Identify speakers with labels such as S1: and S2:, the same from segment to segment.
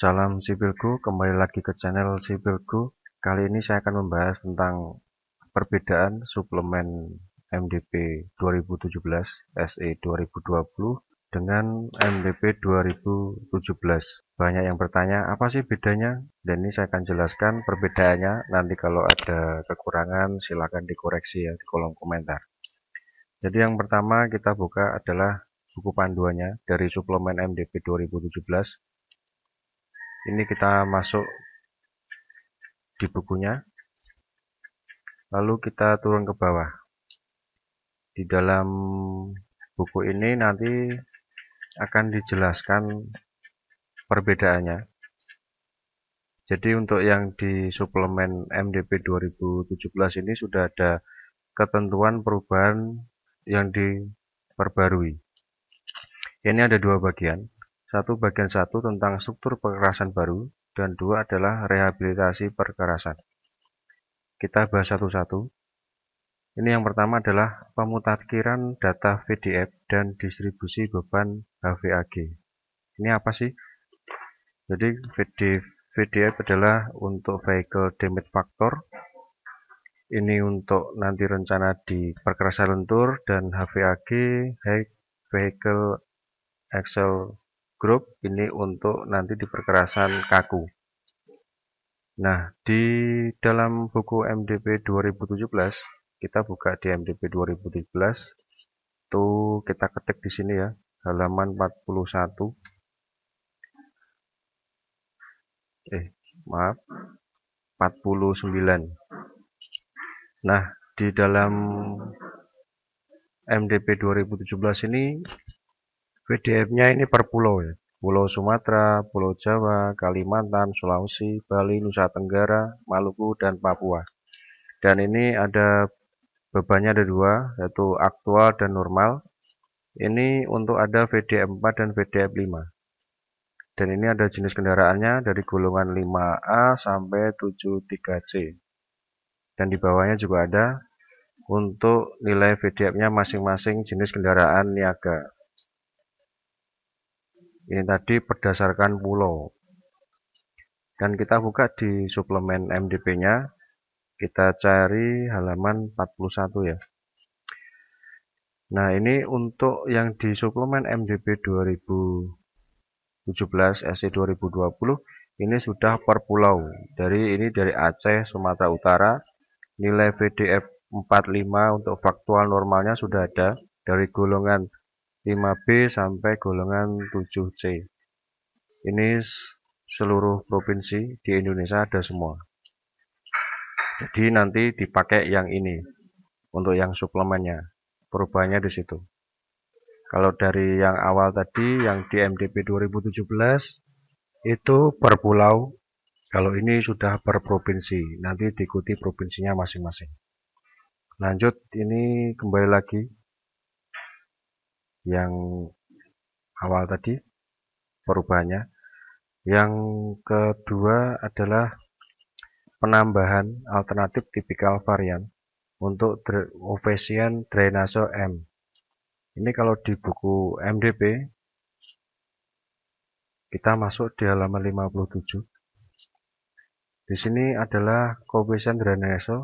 S1: Salam Sipilku, kembali lagi ke channel Sipilku. Kali ini saya akan membahas tentang perbedaan suplemen MDP 2017 SE 2020 dengan MDP 2017. Banyak yang bertanya, apa sih bedanya? Dan ini saya akan jelaskan perbedaannya. Nanti kalau ada kekurangan silakan dikoreksi ya di kolom komentar. Jadi yang pertama kita buka adalah buku panduannya dari suplemen MDP 2017 ini kita masuk di bukunya lalu kita turun ke bawah di dalam buku ini nanti akan dijelaskan perbedaannya jadi untuk yang di suplemen MDP 2017 ini sudah ada ketentuan perubahan yang diperbarui ini ada dua bagian satu bagian satu tentang struktur kekerasan baru, dan dua adalah rehabilitasi perkerasan. Kita bahas satu-satu. Ini yang pertama adalah pemutakhiran data VDF dan distribusi beban HVAG. Ini apa sih? Jadi VDF, VDF adalah untuk vehicle damage factor, ini untuk nanti rencana di perkerasan lentur dan HVAG High Vehicle Axle grup ini untuk nanti di perkerasan kaku. Nah, di dalam buku MDP 2017, kita buka di MDP 2017, tuh kita ketik di sini ya, halaman 41. Eh, maaf, 49. Nah, di dalam MDP 2017 ini pdf nya ini per pulau ya. Pulau Sumatera, Pulau Jawa, Kalimantan, Sulawesi, Bali, Nusa Tenggara, Maluku, dan Papua. Dan ini ada bebannya ada dua, yaitu aktual dan normal. Ini untuk ada VDM4 dan VDM5. Dan ini ada jenis kendaraannya dari golongan 5A sampai 73C. Dan di bawahnya juga ada untuk nilai VDM-nya masing-masing jenis kendaraan niaga ini tadi berdasarkan pulau dan kita buka di suplemen MDP nya kita cari halaman 41 ya nah ini untuk yang di suplemen MDP 2017 SC 2020 ini sudah per pulau dari ini dari Aceh Sumatera Utara nilai VDF 45 untuk faktual normalnya sudah ada dari golongan 5 B sampai golongan 7C. Ini seluruh provinsi di Indonesia ada semua. Jadi nanti dipakai yang ini untuk yang suplemennya. Perubahannya di situ. Kalau dari yang awal tadi yang di MDP 2017 itu per pulau. Kalau ini sudah per provinsi, nanti diikuti provinsinya masing-masing. Lanjut, ini kembali lagi yang awal tadi perubahannya. Yang kedua adalah penambahan alternatif tipikal varian untuk Ovesian Drainase M. Ini kalau di buku MDP kita masuk di halaman 57. Di sini adalah koefisien drainase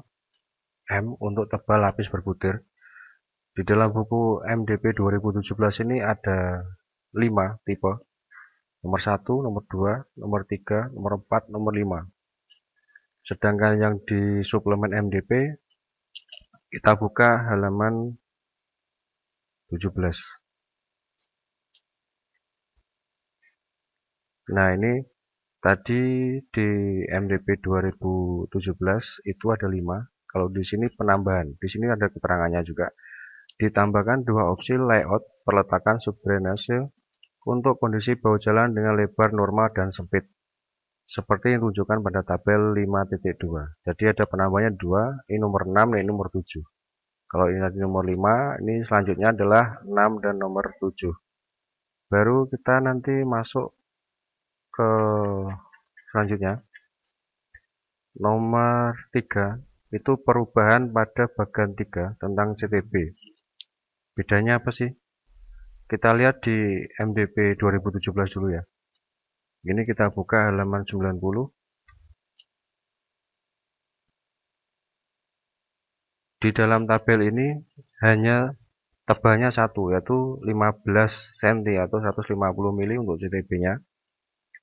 S1: M untuk tebal lapis berbutir di dalam buku MDP 2017 ini ada 5 tipe nomor 1, nomor 2, nomor 3, nomor 4, nomor 5 sedangkan yang di suplemen MDP kita buka halaman 17 nah ini tadi di MDP 2017 itu ada 5 kalau di sini penambahan di sini ada keterangannya juga Ditambahkan dua opsi layout peletakan subdrainase untuk kondisi bau jalan dengan lebar normal dan sempit, seperti yang ditunjukkan pada tabel 5.2. Jadi ada penambahnya dua ini nomor 6, ini nomor 7. Kalau ini nanti nomor 5, ini selanjutnya adalah 6 dan nomor 7. Baru kita nanti masuk ke selanjutnya. Nomor 3, itu perubahan pada bagian 3 tentang CTB bedanya apa sih kita lihat di MDP 2017 dulu ya ini kita buka halaman 90 di dalam tabel ini hanya tebalnya satu yaitu 15 cm atau 150 mm untuk CTB nya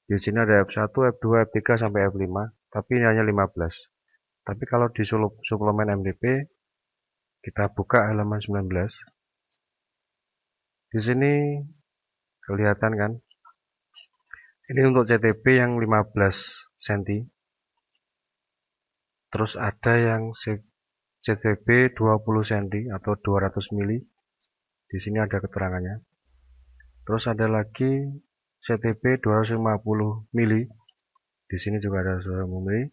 S1: di sini ada F1, F2, F3 sampai F5 tapi ini hanya 15 tapi kalau di suplemen MDP kita buka halaman 19 di sini kelihatan kan? Ini untuk CTP yang 15 cm. Terus ada yang CTP 20 cm atau 200 mm Di sini ada keterangannya. Terus ada lagi CTP 250 mm Di sini juga ada 250 mm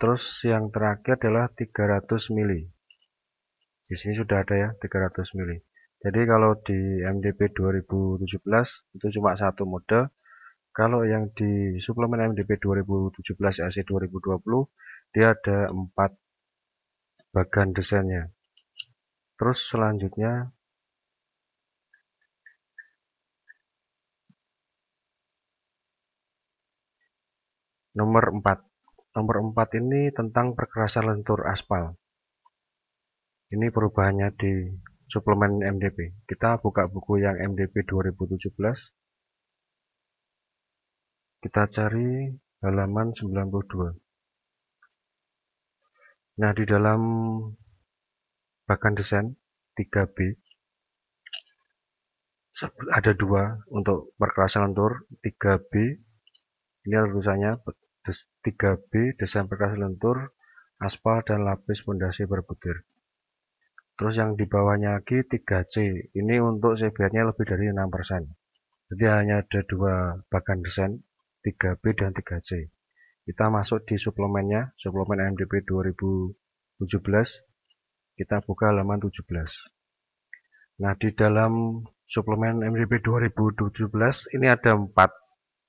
S1: Terus yang terakhir adalah 300 mm Di sini sudah ada ya 300 mm jadi kalau di MDP 2017 itu cuma satu mode. Kalau yang di suplemen MDP 2017 AC 2020 dia ada empat bagan desainnya. Terus selanjutnya nomor 4. Nomor 4 ini tentang perkerasan lentur aspal. Ini perubahannya di suplemen MDP. Kita buka buku yang MDP 2017. Kita cari halaman 92. Nah, di dalam bagan desain 3B ada dua untuk perkerasan lentur 3B ini tulisannya 3B desain perkerasan lentur aspal dan lapis pondasi berputir. Terus yang di bawahnya lagi 3C. Ini untuk CBR-nya lebih dari 6%. Jadi hanya ada dua bagan desain, 3B dan 3C. Kita masuk di suplemennya, suplemen MDP 2017. Kita buka halaman 17. Nah, di dalam suplemen MDP 2017 ini ada empat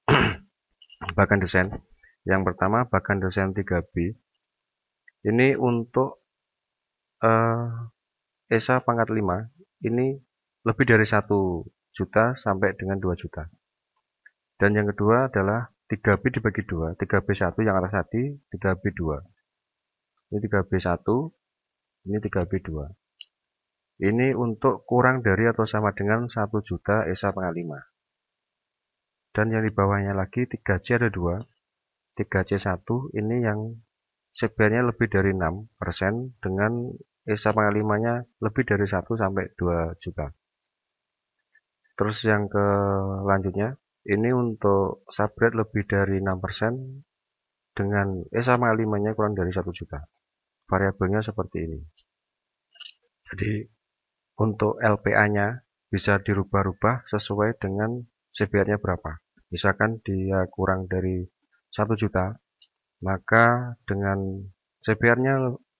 S1: bagan desain. Yang pertama bagan desain 3B. Ini untuk eh, ESA pangkat 5 ini lebih dari 1 juta sampai dengan 2 juta. Dan yang kedua adalah 3B dibagi 2, 3B1 yang atas tadi, 3B2. Ini 3B1, ini 3B2. Ini untuk kurang dari atau sama dengan 1 juta ESA pangkat 5. Dan yang di bawahnya lagi 3C ada 2. 3C1 ini yang sebenarnya lebih dari 6% dengan ESA eh, 5 lebih dari 1 sampai 2 juta terus yang ke lanjutnya ini untuk subred lebih dari 6% dengan eh, S5 kurang dari 1 juta variabelnya seperti ini jadi untuk LPA nya bisa dirubah-rubah sesuai dengan CBR nya berapa misalkan dia kurang dari 1 juta maka dengan CBR nya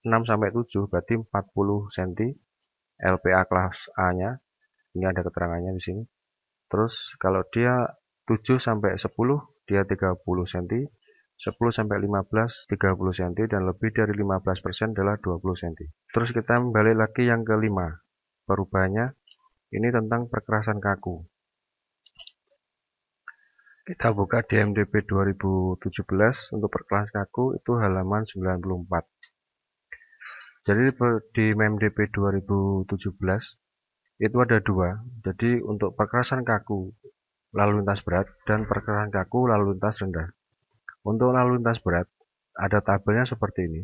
S1: 6 sampai 7 berarti 40 cm LPA kelas A-nya. Ini ada keterangannya di sini. Terus kalau dia 7 sampai 10 dia 30 cm, 10 sampai 15 30 cm dan lebih dari 15% adalah 20 cm. Terus kita kembali lagi yang kelima. Perubahannya ini tentang perkerasan kaku. Kita buka DMDP 2017 untuk perkerasan kaku itu halaman 94 jadi di MMDP 2017 itu ada dua jadi untuk perkerasan kaku lalu lintas berat dan perkerasan kaku lalu lintas rendah untuk lalu lintas berat ada tabelnya seperti ini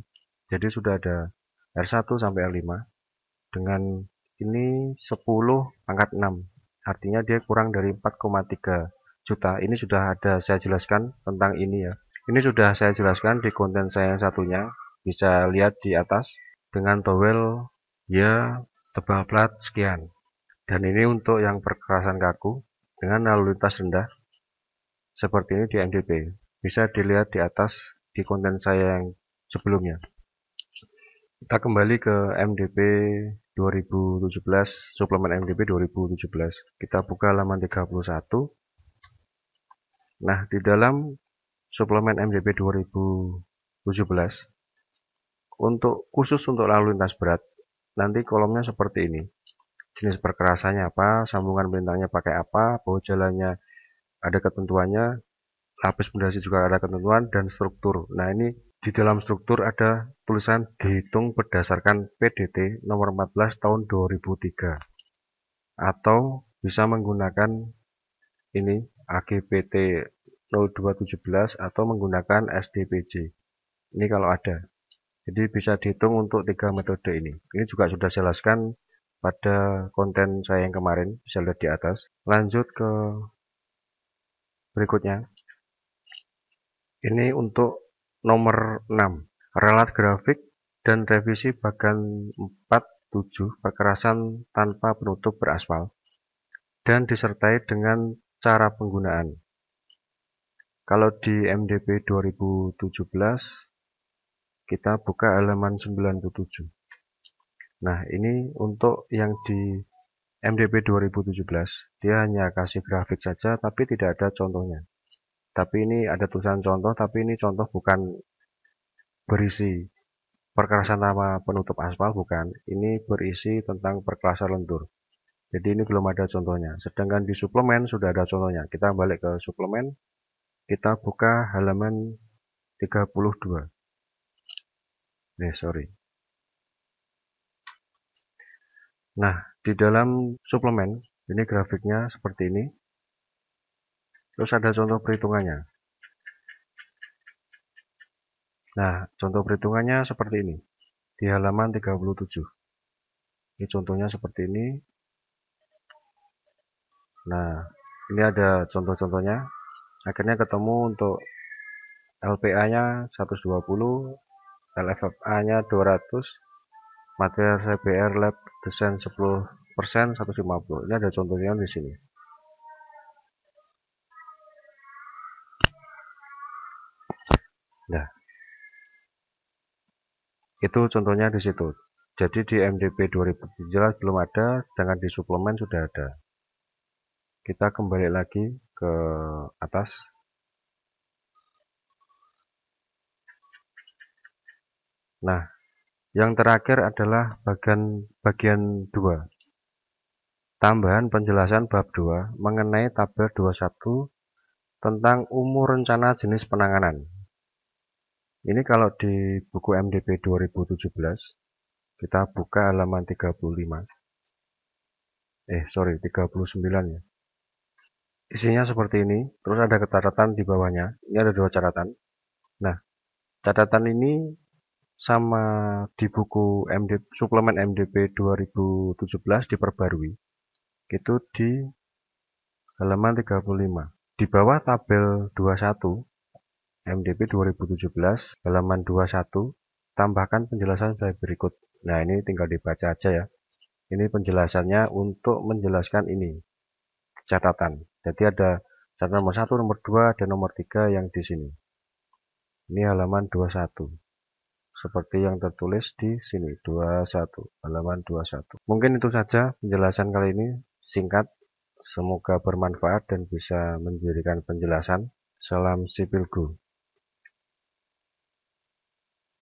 S1: jadi sudah ada R1 sampai R5 dengan ini 10 pangkat 6 artinya dia kurang dari 4,3 juta ini sudah ada saya jelaskan tentang ini ya ini sudah saya jelaskan di konten saya yang satunya bisa lihat di atas dengan towel ya tebal plat sekian. Dan ini untuk yang perkerasan kaku dengan lalu lintas rendah seperti ini di MDP. Bisa dilihat di atas di konten saya yang sebelumnya. Kita kembali ke MDP 2017, suplemen MDP 2017. Kita buka halaman 31. Nah, di dalam suplemen MDP 2017 untuk khusus untuk lalu lintas berat, nanti kolomnya seperti ini. Jenis perkerasannya apa, sambungan bentangnya pakai apa, bahu jalannya ada ketentuannya, lapis pondasi juga ada ketentuan, dan struktur. Nah ini di dalam struktur ada tulisan dihitung berdasarkan PDT nomor 14 tahun 2003 atau bisa menggunakan ini AGPT 0217 atau menggunakan SDPJ. Ini kalau ada. Jadi bisa dihitung untuk tiga metode ini. Ini juga sudah saya jelaskan pada konten saya yang kemarin, bisa lihat di atas. Lanjut ke berikutnya. Ini untuk nomor 6, relat grafik dan revisi bagan 47 kekerasan tanpa penutup beraspal dan disertai dengan cara penggunaan. Kalau di MDP 2017 kita buka halaman 97 nah ini untuk yang di MDP 2017 dia hanya kasih grafik saja tapi tidak ada contohnya tapi ini ada tulisan contoh tapi ini contoh bukan berisi perkerasan nama penutup aspal bukan ini berisi tentang perkerasan lentur jadi ini belum ada contohnya sedangkan di suplemen sudah ada contohnya kita balik ke suplemen kita buka halaman 32 Eh, sorry nah di dalam suplemen ini grafiknya seperti ini terus ada contoh perhitungannya nah contoh perhitungannya seperti ini di halaman 37 ini contohnya seperti ini nah ini ada contoh-contohnya akhirnya ketemu untuk LPA nya 120 LFFA-nya 200, material CBR lab desain 10%, 150. Ini ada contohnya di sini. Nah, itu contohnya di situ. Jadi di MDP 2017 belum ada, dengan di suplemen sudah ada. Kita kembali lagi ke atas Nah, yang terakhir adalah bagian bagian 2. Tambahan penjelasan bab 2 mengenai tabel 21 tentang umur rencana jenis penanganan. Ini kalau di buku MDP 2017, kita buka halaman 35. Eh, sorry, 39 ya. Isinya seperti ini, terus ada catatan di bawahnya. Ini ada dua catatan. Nah, catatan ini sama di buku MD, suplemen MDP 2017 diperbarui itu di halaman 35 di bawah tabel 21 MDP 2017 halaman 21 tambahkan penjelasan saya berikut nah ini tinggal dibaca aja ya ini penjelasannya untuk menjelaskan ini catatan jadi ada catatan nomor 1 nomor 2 dan nomor 3 yang di sini ini halaman 21 seperti yang tertulis di sini 21 halaman 21. Mungkin itu saja penjelasan kali ini singkat. Semoga bermanfaat dan bisa menjadikan penjelasan. Salam sipilku